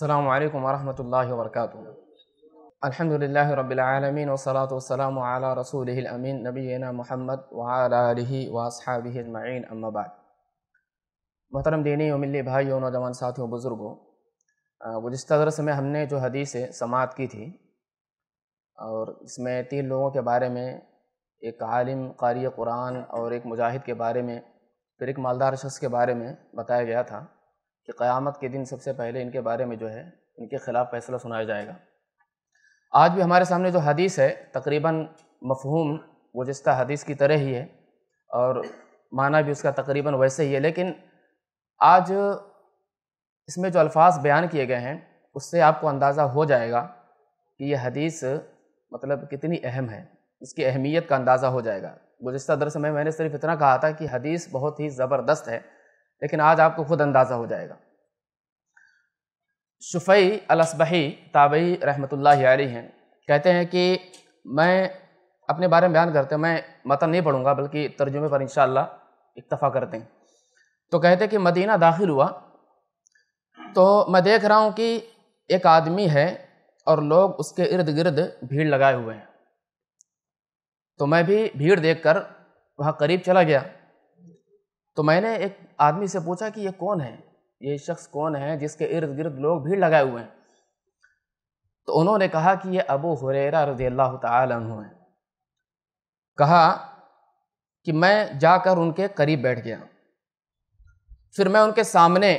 السلام عليكم ورحمة الله وبركاته الحمد لله رب العالمين والصلاة والسلام على رسوله الأمين نبينا محمد وعلى آله وأصحابه أجمعين أما بعد محترم دینی و ملی और نوجوان भाइयों नौजवान گزشتہ درس میں ہم نے جو जो سماعت کی تھی اور اس میں تین لوگوں کے بارے میں ایک عالم قاری قرآن اور ایک مجاہد کے بارے میں پھر ایک مالدار شخص کے بارے میں بتایا گیا تھا कि क़यामत के दिन सबसे पहले इनके बारे में जो है इनके ख़िलाफ़ फैसला सुनाया जाएगा आज भी हमारे सामने जो हदीस है तकरीबन मफहूम वो जिसका हदीस की तरह ही है और माना भी उसका तकरीबन वैसे ही है लेकिन आज इसमें जो अल्फाज बयान किए गए हैं उससे आपको अंदाज़ा हो जाएगा कि यह हदीस मतलब कितनी अहम है इसकी अहमियत का अंदाज़ा हो जाएगा गुज्तर दरअसल में मैंने सिर्फ इतना कहा था कि हदीस बहुत ही ज़बरदस्त है लेकिन आज आपको खुद अंदाज़ा हो जाएगा शुफ़ी अलसबही ताबई रहमतुल्ला हैं कहते हैं कि मैं अपने बारे में बयान करते हैं मैं मतन नहीं पढ़ूंगा बल्कि तर्जुमे पर इन इक्तफ़ा करते हैं तो कहते हैं कि मदीना दाखिल हुआ तो मैं देख रहा हूं कि एक आदमी है और लोग उसके इर्द गिर्द भीड़ लगाए हुए हैं तो मैं भी भीड़ देखकर वहाँ करीब चला गया तो मैंने एक आदमी से पूछा कि ये कौन है ये शख्स कौन है जिसके इर्द गिर्द लोग भीड़ लगाए हुए हैं तो उन्होंने कहा कि ये अबू हुरेरा रजी अल्लाह तु हैं कहा कि मैं जाकर उनके करीब बैठ गया फिर मैं उनके सामने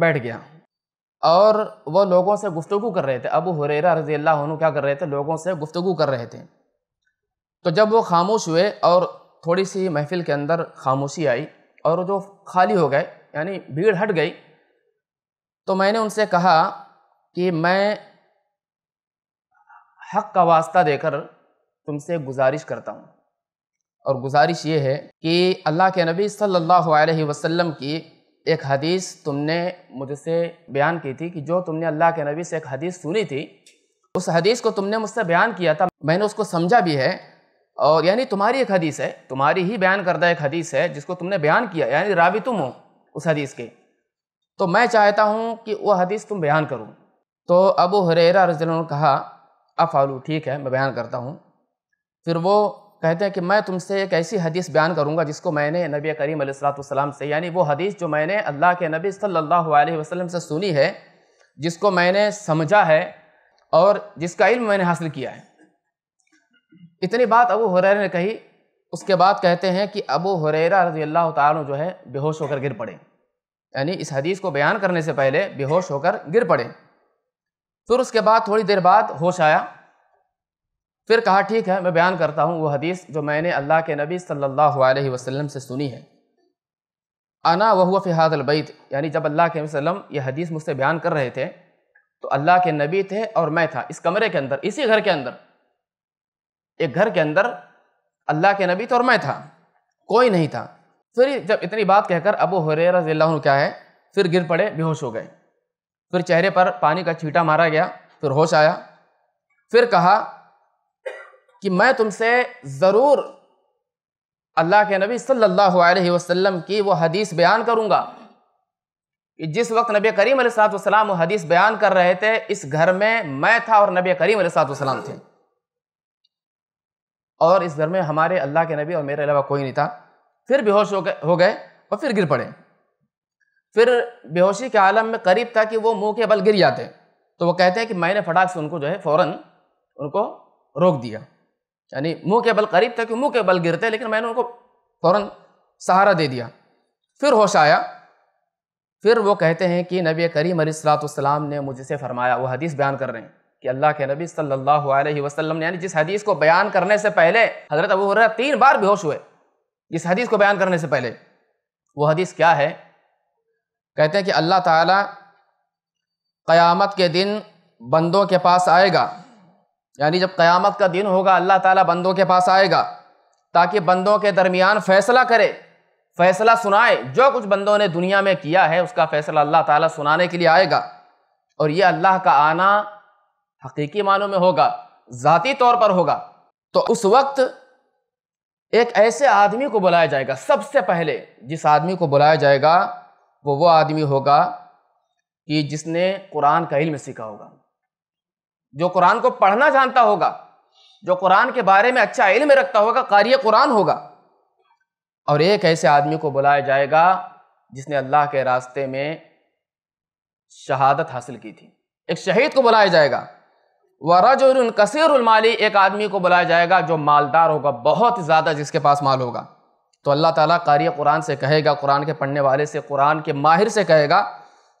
बैठ गया और वह लोगों से गुफ्तगु कर रहे थे अबू हुरेरा रजी अल्लाह क्या कर रहे थे लोगों से गुफ्तगु कर रहे थे तो जब वो खामोश हुए और थोड़ी सी महफिल के अंदर खामोशी आई और जो खाली हो गए यानी भीड़ हट गई तो मैंने उनसे कहा कि मैं हक का वास्ता देकर तुमसे गुजारिश करता हूँ और गुजारिश ये है कि अल्लाह के नबी सल्लल्लाहु अलैहि वसल्लम की एक हदीस तुमने मुझसे बयान की थी कि जो तुमने अल्लाह के नबी से एक हदीस सुनी थी उस हदीस को तुमने मुझसे बयान किया था मैंने उसको समझा भी है और यानी तुम्हारी एक हदीस है तुम्हारी ही बयान करदा एक हदीस है जिसको तुमने बयान किया यानी रावी तुम हो उस हदीस के तो मैं चाहता हूँ कि वह हदीस तुम बयान करो तो अब हरेरा रज ने कहा अफालू ठीक है मैं बयान करता हूँ फिर वो कहते हैं कि मैं तुमसे एक ऐसी हदीस बयान करूँगा जिसको मैंने नबी करीम सलाम से यानी वो हदीस जो मैंने अल्लाह के नबी सल्लल्लाहु अलैहि वसल्लम से सुनी है जिसको मैंने समझा है और जिसका इल्म मैंने हासिल किया है इतनी बात अबू हुरैरा ने कही उसके बाद कहते हैं कि अबू हुरैरा रजी अल्लाह तु जो है बेहोश होकर गिर पड़े यानी इस हदीस को बयान करने से पहले बेहोश होकर गिर पड़े फिर उसके बाद थोड़ी देर बाद होश आया फिर कहा ठीक है मैं बयान करता हूँ वो हदीस जो मैंने अल्लाह के नबी सल्लल्लाहु अलैहि वसल्लम से सुनी है आना वह फ़िहाद अलबैत यानी जब अल्लाह के वसल्लम ये हदीस मुझसे बयान कर रहे थे तो अल्लाह के नबी थे और मैं था इस कमरे के अंदर इसी घर के अंदर एक घर के अंदर अल्लाह के नबी तो और मैं था कोई नहीं था फिर जब इतनी बात कहकर अबू हुरैरा रजील्ला क्या है फिर गिर पड़े बेहोश हो गए फिर चेहरे पर पानी का छींटा मारा गया फिर होश आया फिर कहा कि मैं तुमसे ज़रूर अल्लाह के नबी सल्लल्लाहु अलैहि वसल्लम की वो हदीस बयान करूँगा कि जिस वक्त नबी करीम सलाम वो हदीस बयान कर रहे थे इस घर में मैं था और नबी करीम सलाम थे और इस घर में हमारे अल्लाह के नबी और मेरे अलावा कोई नहीं था फिर बेहोश हो गए हो गए और फिर गिर पड़े फिर बेहोशी के आलम में करीब था कि वो मुंह के बल गिर जाते तो वो कहते हैं कि मैंने फटाक से उनको जो है फ़ौर उनको रोक दिया यानी मुंह के बल करीब था कि मुंह के बल गिरते लेकिन मैंने उनको फ़ौर सहारा दे दिया फिर होश आया फिर वो कहते हैं कि नबी करीम सलाम ने मुझसे फ़रमाया वो हदीस बयान कर रहे हैं कि अल्लाह के नबी सल्लल्लाहु अलैहि वसल्लम ने यानी जिस हदीस को बयान करने से पहले हज़रत अबू हुररा तीन बार बेहोश हुए इस हदीस को बयान करने से पहले वो हदीस क्या है कहते हैं कि अल्लाह ताला क़यामत के दिन बंदों के पास आएगा यानी जब क़यामत का दिन होगा अल्लाह ताला बंदों के पास आएगा ताकि बंदों के दरमियान फ़ैसला करे फ़ैसला सुनाए जो कुछ बंदों ने दुनिया में किया है उसका फ़ैसला अल्लाह ताला सुनाने के लिए आएगा और ये अल्लाह का आना हकीकी मानों में होगा ज़ाती तौर पर होगा तो उस वक्त एक ऐसे आदमी को बुलाया जाएगा सबसे पहले जिस आदमी को बुलाया जाएगा वो वो आदमी होगा कि जिसने कुरान का इल्म सीखा होगा जो कुरान को पढ़ना जानता होगा जो कुरान के बारे में अच्छा इल्म रखता होगा कारी कुरान होगा और एक ऐसे आदमी को बुलाया जाएगा जिसने अल्लाह के रास्ते में शहादत हासिल की थी एक शहीद को बुलाया जाएगा वरजुल कसरमाली एक आदमी को बुलाया जाएगा जो मालदार होगा बहुत ज़्यादा जिसके पास माल होगा तो अल्लाह ताला कारी कुरान से कहेगा कुरान के पढ़ने वाले से कुरान के माहिर से कहेगा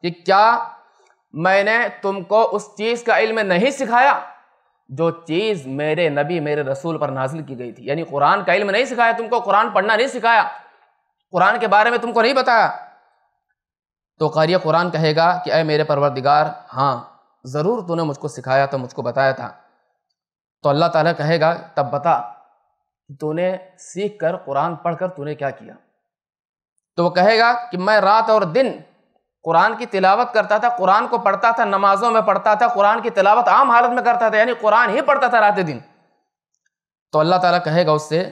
कि क्या मैंने तुमको उस चीज़ का इल्म नहीं सिखाया जो चीज़ मेरे नबी मेरे रसूल पर नाजिल की गई थी यानी कुरान का इल्म नहीं सिखाया तुमको कुरान पढ़ना नहीं सिखाया कुरान के बारे में तुमको नहीं बताया तो कारी कुरान कहेगा कि अरे मेरे परवरदिगार हाँ ज़रूर तूने मुझको सिखाया था मुझको बताया था तो अल्लाह ताला कहेगा तब बता तूने सीख कर कुरान पढ़ कर तूने क्या किया तो वो कहेगा कि मैं रात और दिन कुरान की तिलावत करता था कुरान को पढ़ता था नमाज़ों में पढ़ता था कुरान की तिलावत आम हालत में करता था यानी कुरान ही पढ़ता था रात दिन तो अल्लाह ताला कहेगा उससे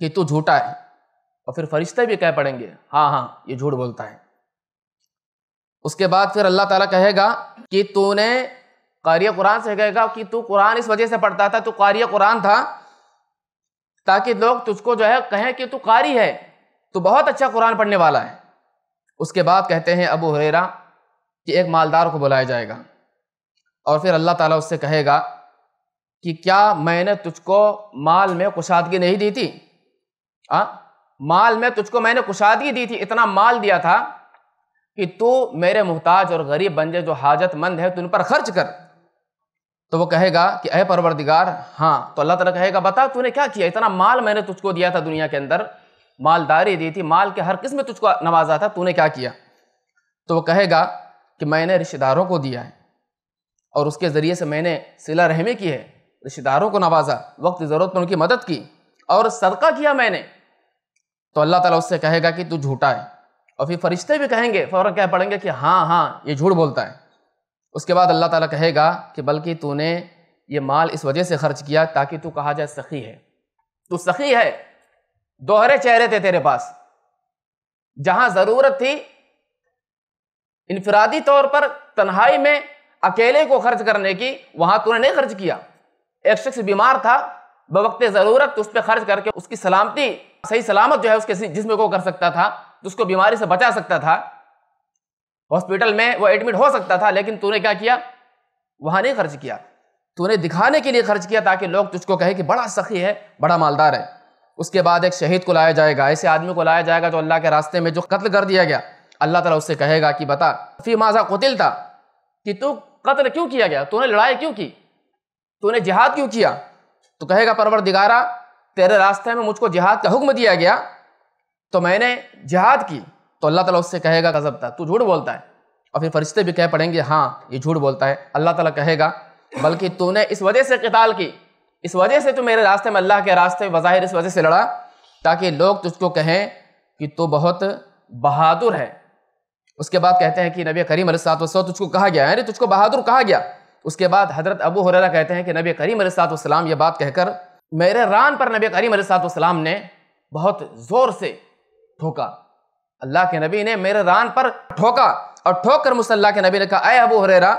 कि तू झूठा है और फिर फरिश्ते भी कह पड़ेंगे हाँ हाँ ये झूठ बोलता है उसके बाद फिर अल्लाह ताला कहेगा कि तूने कारी कुरान से कहेगा कि तू कुरान इस वजह से पढ़ता था तू कारी कुरान था ताकि लोग तुझको जो है कहें कि तू कारी है तो बहुत अच्छा कुरान पढ़ने वाला है उसके बाद कहते हैं अबू हरेरा कि एक मालदार को बुलाया जाएगा और फिर अल्लाह ताला उससे कहेगा कि क्या मैंने तुझको माल में कुशादगी नहीं दी थी आ? हाँ, माल में तुझको मैंने कुशादगी दी थी इतना माल दिया था कि तू मेरे मोहताज और गरीब बंजे जो हाजतमंद है तुम पर खर्च कर तो वो कहेगा कि अह परवरदिगार हाँ तो अल्लाह तला कहेगा बता तूने क्या किया इतना माल मैंने तुझको दिया था दुनिया के अंदर मालदारी दी थी माल के हर किस्म में तुझको नवाजा था तूने क्या किया तो वो कहेगा कि मैंने रिश्तेदारों को दिया है और उसके ज़रिए से मैंने सिला रहमी की है रिश्तेदारों को नवाजा वक्त ज़रूरत पर उनकी मदद की और सदका किया मैंने तो अल्लाह ताला उससे कहेगा कि तू झूठा है और फिर फरिश्ते भी कहेंगे फ़ौर क्या पढ़ेंगे कि हाँ हाँ ये झूठ बोलता है उसके बाद अल्लाह ताला कहेगा कि बल्कि तूने ये माल इस वजह से खर्च किया ताकि तू कहा जाए सखी है तू सखी है दोहरे चेहरे थे तेरे पास जहाँ ज़रूरत थी इनफरादी तौर पर तन्हाई में अकेले को खर्च करने की वहाँ तूने नहीं खर्च किया एक शख्स बीमार था बवक्त ज़रूरत उस पर खर्च करके उसकी सलामती सही सलामत जो है उसके जिसमें को कर सकता था तो उसको बीमारी से बचा सकता था हॉस्पिटल में वो एडमिट हो सकता था लेकिन तूने क्या किया वहां नहीं खर्च किया तूने दिखाने के लिए खर्च किया ताकि लोग तुझको कहे कि बड़ा सखी है बड़ा मालदार है उसके बाद एक शहीद को लाया जाएगा ऐसे आदमी को लाया जाएगा जो अल्लाह के रास्ते में जो कत्ल कर दिया गया अल्लाह तला उससे कहेगा कि बता फी माजा कतिल था कि तू कत्ल क्यों किया गया तूने लड़ाई क्यों की तूने जिहाद क्यों किया तो कहेगा परवर दिगारा तेरे रास्ते में मुझको जिहाद का हुक्म दिया गया तो मैंने जिहाद की तो अल्लाह ताला उससे कहेगा गजब था तू झूठ बोलता है और फिर फरिश्ते भी कह पड़ेंगे हाँ ये झूठ बोलता है अल्लाह ताला कहेगा बल्कि तूने इस वजह से कताल की इस वजह से तू मेरे रास्ते में अल्लाह के रास्ते बज़ाहिर इस वजह से लड़ा ताकि लोग तुझको कहें कि तू बहुत बहादुर है उसके बाद कहते हैं कि नबी करीम अलसात तुझको कहा गया अरे तुझको बहादुर कहा गया उसके बाद हज़रत अबू हुररा कहते हैं कि नबी करीम अलसात ये बात कहकर मेरे रान पर नबी करीम अलसात ने बहुत ज़ोर से ठोका अल्लाह के नबी ने मेरे रान पर ठोका और ठोक कर मुसल्ला के नबी ने कहा अय अबू हरेरा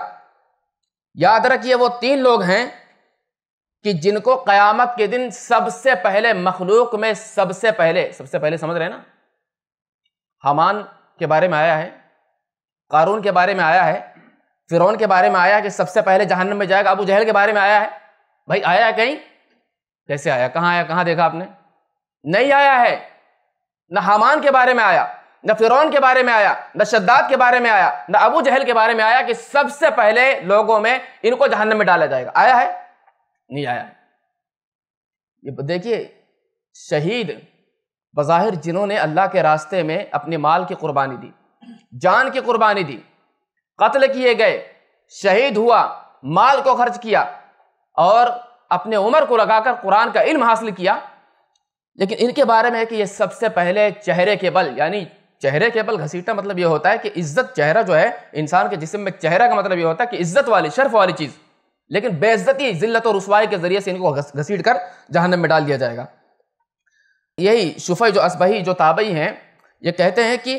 याद रखिए वो तीन लोग हैं कि जिनको क़यामत के दिन सबसे पहले मखलूक में सबसे पहले सबसे पहले समझ रहे हैं ना हमान के बारे में आया है कारून के बारे में आया है फिरौन के बारे में आया है कि सबसे पहले जहन्नम में जाएगा अबू जहल के बारे में आया है भाई आया है कहीं कैसे आया कहाँ आया कहाँ देखा आपने नहीं आया है न हमान के बारे में आया न फिरौन के बारे में आया न शद्दाद के बारे में आया न अबू जहल के बारे में आया कि सबसे पहले लोगों में इनको जहन्नम में डाला जाएगा आया है नहीं आया ये देखिए शहीद बज़ाहिर जिन्होंने अल्लाह के रास्ते में अपने माल की कुर्बानी दी जान की कुर्बानी दी कत्ल किए गए शहीद हुआ माल को खर्च किया और अपने उम्र को लगाकर कुरान का इल्म हासिल किया लेकिन इनके बारे में है कि ये सबसे पहले चेहरे के बल यानी चेहरे के बल घसीटना मतलब ये होता है कि इज्जत चेहरा जो है इंसान के जिसम में चेहरा का मतलब ये होता है कि इज्जत वाली शर्फ वाली चीज़ लेकिन बेइज्जती जिल्लत और रसवाई के ज़रिए से इनको घसीट कर जहनम में डाल दिया जाएगा यही शुफ़ जो असबही जो ताबई हैं ये कहते हैं कि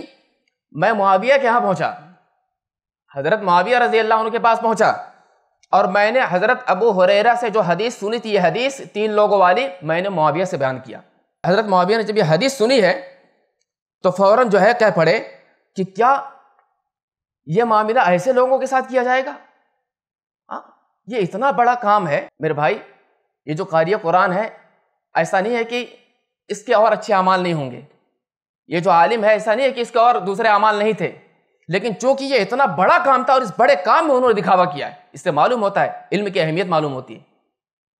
मैं मुआविया के यहाँ पहुँचा हज़रत मुआविया रजी अल्लाह उनके पास पहुँचा और मैंने हज़रत अबू हुररा से जो हदीस सुनी थी ये हदीस तीन लोगों वाली मैंने मुआविया से बयान किया हज़रत माविया ने जब यह हदीस सुनी है तो फ़ौर जो है कह पड़े कि क्या यह मामला ऐसे लोगों के साथ किया जाएगा हाँ ये इतना बड़ा काम है मेरे भाई ये जो कार्य कुरान है ऐसा नहीं है कि इसके और अच्छे अमाल नहीं होंगे ये जो आलिम है ऐसा नहीं है कि इसके और दूसरे अमाल नहीं थे लेकिन चूंकि ये इतना बड़ा काम था और इस बड़े काम में उन्होंने दिखावा किया है इससे मालूम होता है इल्म की अहमियत मालूम होती है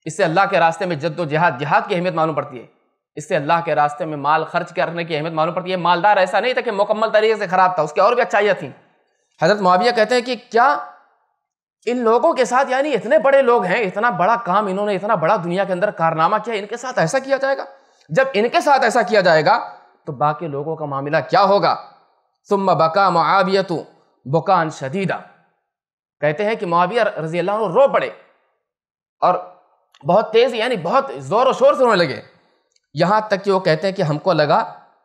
इससे अल्लाह के रास्ते में जद्दोजहाद जहाद की अहमियत मालूम पड़ती है इससे अल्लाह के रास्ते में माल खर्च करने की अहमियत मालूम पड़ती है मालदार ऐसा नहीं था कि मुकम्मल तरीके से ख़राब था उसके और भी अच्छाइयाँ थी हज़रत मुआविया कहते हैं कि क्या इन लोगों के साथ यानी इतने बड़े लोग हैं इतना बड़ा काम इन्होंने इतना बड़ा दुनिया के अंदर कारनामा किया इनके साथ ऐसा किया जाएगा जब इनके साथ ऐसा किया जाएगा तो बाकी लोगों का मामला क्या होगा तुम बका तू बुकान शदीदा कहते हैं कि मुआविया रजी अल्लाह रो पड़े और बहुत तेज़ यानी बहुत ज़ोर व शोर से रोने लगे यहाँ तक कि वो कहते हैं कि हमको लगा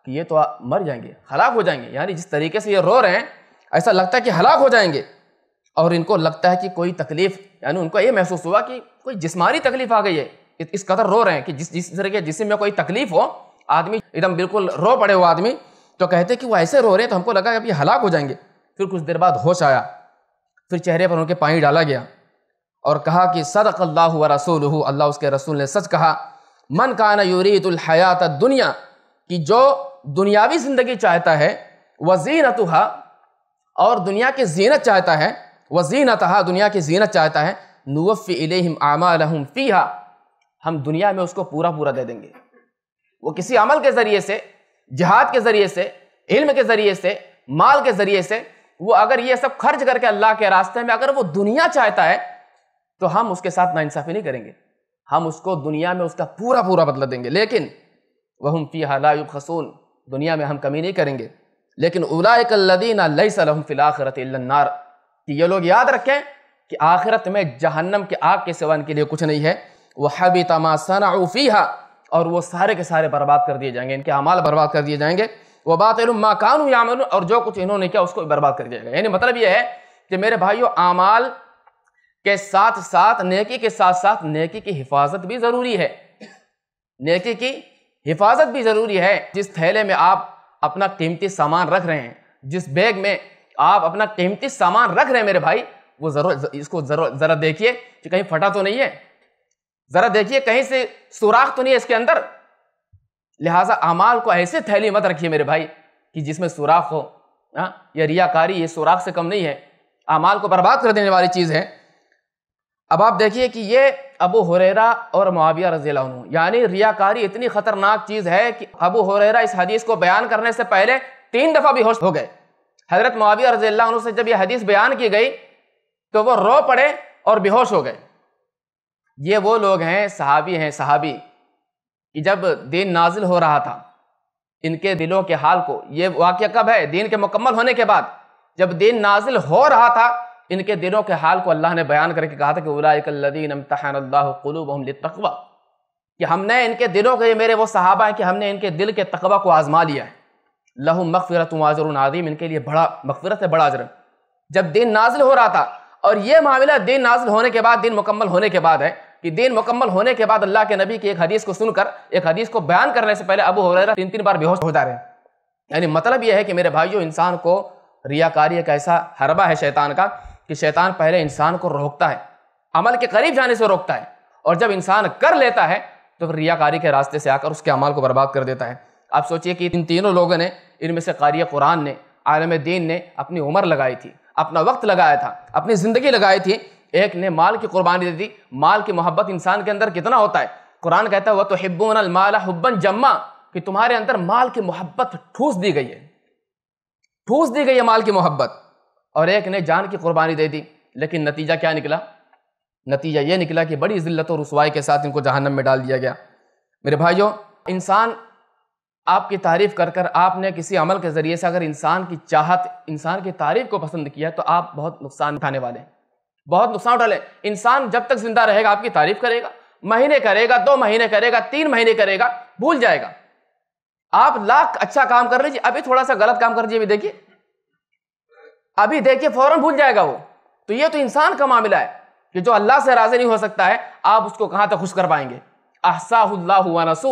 कि ये तो मर जाएंगे हलाक हो जाएंगे यानी जिस तरीके से ये रो रहे हैं ऐसा लगता है कि हलाक हो जाएंगे और इनको लगता है कि कोई तकलीफ़ यानी उनको ये महसूस हुआ कि कोई जिस्मानी तकलीफ़ आ गई है इस कदर रो रहे हैं कि जिस जिस तरह के में कोई तकलीफ़ हो आदमी एकदम बिल्कुल रो पड़े वो आदमी तो कहते कि वो ऐसे रो रहे हैं तो हमको लगा कि अब ये हलाक हो जाएंगे फिर कुछ देर बाद होश आया फिर चेहरे पर उनके पानी डाला गया और कहा कि सदक अल्लाह रसूल अल्लाह उसके रसूल ने सच कहा मन काना यूरीतुलहयात दुनिया कि जो दुनियावी ज़िंदगी चाहता है वजीनतहा और दुनिया की जीनत चाहता है वजीनतहा दुनिया की जीनत चाहता है नवफ़ इलेम फ़ीहा हम दुनिया में उसको पूरा पूरा दे देंगे वो किसी अमल के ज़रिए से जहाद के ज़रिए से इल्म के ज़रिए से माल के ज़रिए से वो अगर ये सब खर्च करके अल्लाह के रास्ते में अगर वो दुनिया चाहता है तो हम उसके साथ नाइंसाफ़ी नहीं करेंगे हम उसको दुनिया में उसका पूरा पूरा बदला देंगे लेकिन वह हम फ़ी हलायुब खसून दुनिया में हम कमी नहीं करेंगे लेकिन लई सलम फ़िलाखरत नार कि ये लोग याद रखें कि आखिरत में जहन्नम के आग के सेवन के लिए कुछ नहीं है वह हबी तमासनाफ़ीहा और वो सारे के सारे बर्बाद कर दिए जाएंगे इनके अमाल बर्बाद कर दिए जाएंगे वह बात माँ कानू यामन और जो कुछ इन्होंने किया उसको बर्बाद कर दिया जाएगा यानी मतलब ये है कि मेरे भाइयों अमाल के साथ साथ नेकी के साथ साथ नेकी की हिफाजत भी ज़रूरी है नेकी की हिफाजत भी ज़रूरी है जिस थैले में आप अपना कीमती सामान रख रहे हैं जिस बैग में आप अपना कीमती सामान रख रहे हैं मेरे भाई वो ज़रूर इसको ज़रूर ज़रा देखिए कि कहीं फटा तो नहीं है ज़रा देखिए कहीं से सुराख तो नहीं है इसके अंदर लिहाजा अमाल को ऐसे थैली मत रखिए मेरे भाई कि जिसमें सुराख हो हाँ यह रियाकारी ये सुराख से कम नहीं है अमाल को बर्बाद कर देने वाली चीज़ है अब आप देखिए कि ये अबू हुररा और मुआविया रजी यानी रियाकारी इतनी खतरनाक चीज़ है कि अबू हुररा इस हदीस को बयान करने से पहले तीन दफ़ा बेहोश हो गए हज़रत मुआविया रजी से जब यह हदीस बयान की गई तो वो रो पड़े और बेहोश हो गए ये वो लोग हैं सहाबी हैं सहाबी कि जब दीन नाजिल हो रहा था इनके दिलों के हाल को ये वाक्य कब है दीन के मुकम्मल होने के बाद जब दीन नाजिल हो रहा था इनके दिलों के हाल को अल्लाह ने बयान करके कहा था कि तकबा कि हमने इनके दिलों के मेरे वो सहाबा हैं कि हमने इनके दिल के तकबा को आज़मा लिया है लहू मकफ़रत आजर नाजीम इनके लिए बड़ा मकफ़रत है बड़ा अजर जब दिन नाजिल हो रहा था और ये मामला दिन नाजिल होने के बाद दिन मुकम्मल होने के बाद है कि दिन मुकम्मल होने के बाद अल्लाह के नबी की एक हदीस को सुनकर एक हदीस को बयान करने से पहले अबू रहा तीन तीन बार बेहोश हो जा रहे हैं यानी मतलब यह है कि मेरे भाइयों इंसान को रियाकारी एक ऐसा हरबा है शैतान का कि शैतान पहले इंसान को रोकता है अमल के करीब जाने से रोकता है और जब इंसान कर लेता है तो फिर रियाकारी के रास्ते से आकर उसके अमल को बर्बाद कर देता है आप सोचिए कि इन तीनों लोगों ने इनमें से कारी कुरान ने आलम दीन ने अपनी उम्र लगाई थी अपना वक्त लगाया था अपनी ज़िंदगी लगाई थी एक ने माल की कुर्बानी दे दी माल की मोहब्बत इंसान के अंदर कितना होता है कुरान कहता है वह तो हिब्बन हब्बन जम्मा कि तुम्हारे अंदर माल की मोहब्बत ठूस दी गई है ठूस दी गई है माल की मोहब्बत और एक ने जान की कुर्बानी दे दी लेकिन नतीजा क्या निकला नतीजा ये निकला कि बड़ी ज़िल्त और रसवाई के साथ इनको जहन्नम में डाल दिया गया मेरे भाइयों इंसान आपकी तारीफ़ कर कर आपने किसी अमल के ज़रिए से अगर इंसान की चाहत इंसान की तारीफ़ को पसंद किया तो आप बहुत नुकसान उठाने वाले हैं बहुत नुकसान उठा लें इंसान जब तक ज़िंदा रहेगा आपकी तारीफ़ करेगा महीने करेगा दो महीने करेगा तीन महीने करेगा भूल जाएगा आप लाख अच्छा काम कर लीजिए अभी थोड़ा सा गलत काम कर लीजिए देखिए अभी देखिए फौरन भूल जाएगा वो तो ये तो इंसान का मामला है कि जो अल्लाह से राजी नहीं हो सकता है आप उसको कहां तक खुश कर पाएंगे अहसाउल्लासू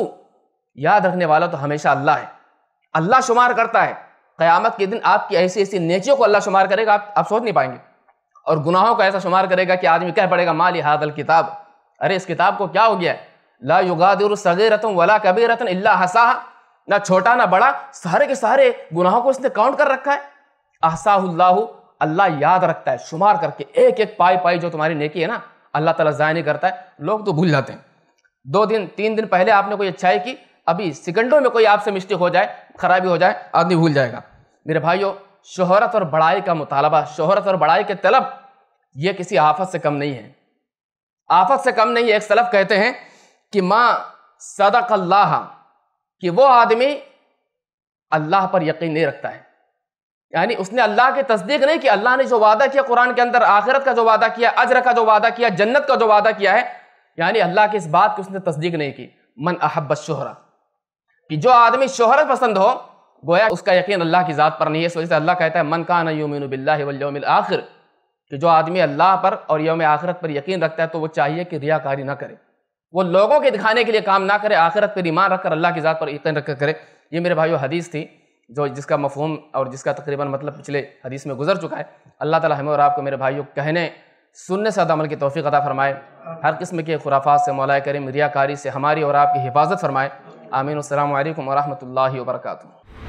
याद रखने वाला तो हमेशा अल्लाह है अल्लाह शुमार करता है क़यामत के दिन आपकी ऐसी ऐसी नेकियों को अल्लाह शुमार करेगा आप आप सोच नहीं पाएंगे और गुनाहों का ऐसा शुमार करेगा कि आदमी कह पड़ेगा माली हादल किताब अरे इस किताब को क्या हो गया है ला युगादिर सगीरतम वला कबीरतन इल्ला हसाह ना छोटा ना बड़ा सारे के सारे गुनाहों को इसने काउंट कर रखा है अहसाहुल्लाह अल्लाह याद रखता है शुमार करके एक एक पाई पाई जो तुम्हारी नेकी है ना अल्लाह तला ज़ाय नहीं करता है लोग तो भूल जाते हैं दो दिन तीन दिन पहले आपने कोई अच्छाई की अभी सेकंडों में कोई आपसे मिस्टेक हो जाए खराबी हो जाए आदमी भूल जाएगा मेरे भाइयों शोहरत और बड़ाई का मुतालबा शोहरत और बड़ाई के तलब ये किसी आफत से कम नहीं है आफत से कम नहीं एक सलफ कहते हैं कि माँ सदक अल्लाह कि वो आदमी अल्लाह पर यकीन नहीं रखता है यानी उसने अल्लाह की तस्दीक नहीं कि अल्लाह ने जो वादा किया कुरान के अंदर आखिरत का जो वादा किया अजर का जो वादा किया जन्नत का जो वादा किया है यानी अल्लाह की इस बात की उसने तस्दीक नहीं की मन अहब्बत शोहरा कि जो आदमी शोहरत पसंद हो गोया उसका यकीन अल्लाह की ज़ात पर नहीं है इस वजह से अल्लाह कहता है मन का नयोमिन आखिर कि जो आदमी अल्लाह पर और योम आखिरत पर यकीन रखता है तो वो चाहिए कि रियाकारी ना करे वो लोगों के दिखाने के लिए काम ना करे आखिरत पर ईमान रखकर अल्लाह की ज़ात पर यकीन रखकर करे ये मेरे भाइयों हदीस थी जो जिसका मफहम और जिसका तकरीबन मतलब पिछले हदीस में गुजर चुका है अल्लाह ताला हमें और आपको मेरे भाइयों कहने सुनने से अमल की तोफ़ी अदा फरमाए हर किस्म के खुराफात से मौलाए करीम रियाकारी से हमारी और आपकी हिफाजत फरमाए आमीन अल्लाम वरहमल वर्का